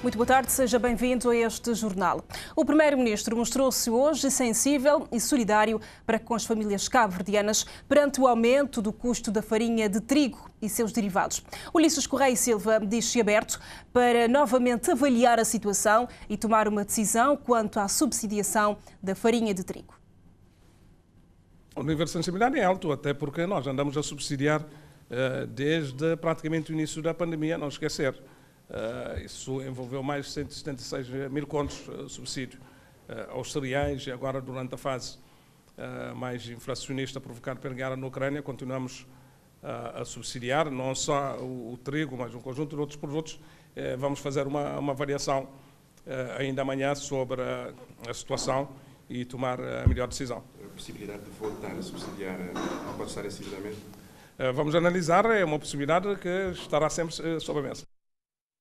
Muito boa tarde, seja bem-vindo a este jornal. O Primeiro-Ministro mostrou-se hoje sensível e solidário para com as famílias cabo-verdianas perante o aumento do custo da farinha de trigo e seus derivados. Ulisses Correia e Silva diz-se aberto para novamente avaliar a situação e tomar uma decisão quanto à subsidiação da farinha de trigo. O nível de sensibilidade é alto, até porque nós andamos a subsidiar eh, desde praticamente o início da pandemia, não esquecer. Uh, isso envolveu mais de 176 mil contos de ah, subsídio uh, aos cereais e agora durante a fase ah, mais inflacionista provocada pela guerra na Ucrânia, continuamos a subsidiar não só o, o, trigo, mas um conjunto de outros produtos. Eh, vamos fazer uma, uma variação ainda amanhã sobre a, a, situação e tomar a melhor decisão. A possibilidade de voltar a subsidiar, a passar esse endividamento? vamos analisar, é uma possibilidade que estará sempre eh, sobre a mesa.